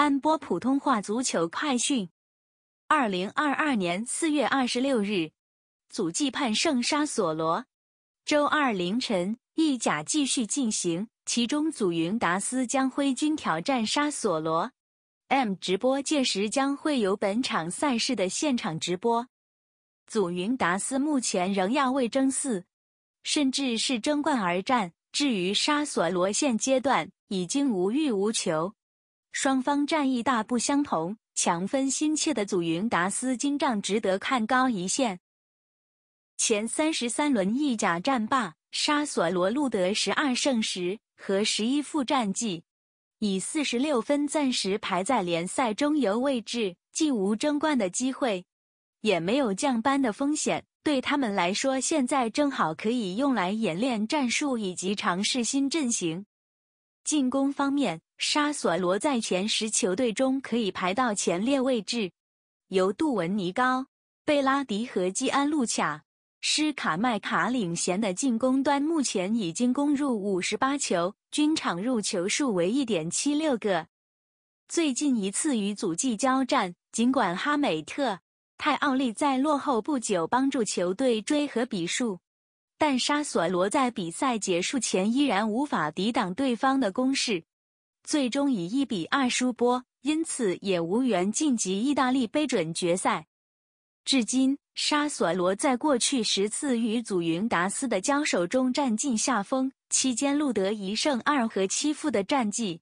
安播普通话足球快讯：二零二二年四月二十六日，祖记判胜沙索罗。周二凌晨，意甲继续进行，其中祖云达斯将挥军挑战沙索罗。M 直播届时将会有本场赛事的现场直播。祖云达斯目前仍要为争四，甚至是争冠而战。至于沙索罗，现阶段已经无欲无求。双方战役大不相同，强分心切的祖云达斯金帐值得看高一线。前三十三轮意甲战罢，沙索罗路德十二胜十和十一负战绩，以四十六分暂时排在联赛中游位置，既无争冠的机会，也没有降班的风险。对他们来说，现在正好可以用来演练战术以及尝试新阵型。进攻方面，沙索罗在前十球队中可以排到前列位置。由杜文尼高、贝拉迪和基安路卡、施卡麦卡领衔的进攻端目前已经攻入五十八球，均场入球数为一点七六个。最近一次与祖季交战，尽管哈美特、泰奥利在落后不久帮助球队追和比数。但沙索罗在比赛结束前依然无法抵挡对方的攻势，最终以一比二输波，因此也无缘晋级意大利杯准决赛。至今，沙索罗在过去十次与祖云达斯的交手中占尽下风，期间录得一胜二和七负的战绩；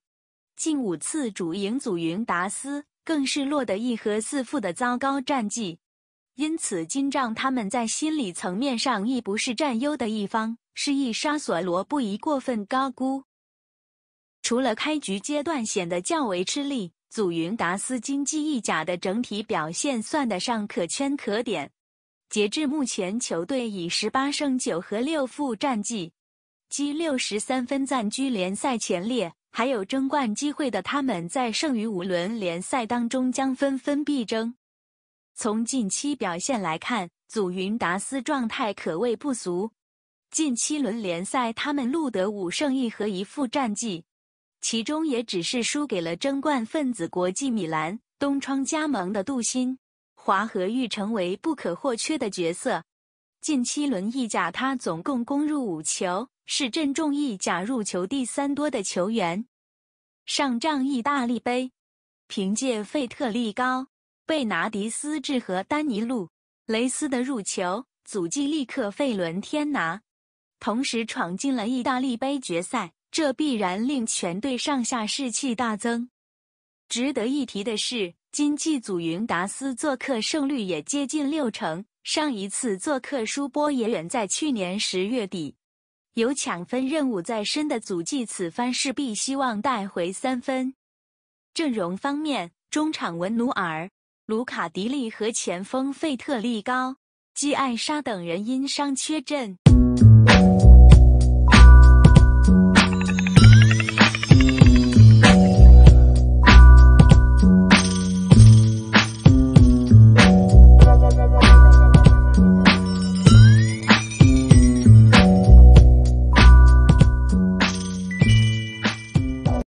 近五次主赢祖云达斯，更是落得一和四负的糟糕战绩。因此，金帐他们在心理层面上亦不是占优的一方，示意沙索罗不宜过分高估。除了开局阶段显得较为吃力，祖云达斯金季意甲的整体表现算得上可圈可点。截至目前，球队以十八胜九和六负战绩，积六十三分暂居联赛前列，还有争冠机会的他们，在剩余五轮联赛当中将分分必争。从近期表现来看，祖云达斯状态可谓不俗。近七轮联赛，他们录得五胜一和一负战绩，其中也只是输给了争冠分子国际米兰。东窗加盟的杜鑫，华和玉成为不可或缺的角色。近七轮意甲，他总共攻入五球，是郑中意甲入球第三多的球员。上仗意大利杯，凭借费特利高。贝拿迪斯致和丹尼路雷斯的入球，阻击利克费伦天拿，同时闯进了意大利杯决赛，这必然令全队上下士气大增。值得一提的是，今季祖云达斯做客胜率也接近六成，上一次做客输波也远在去年十月底。有抢分任务在身的祖季，此番势必希望带回三分。阵容方面，中场文努尔。卢卡迪利和前锋费特利高、基艾沙等人因伤缺阵。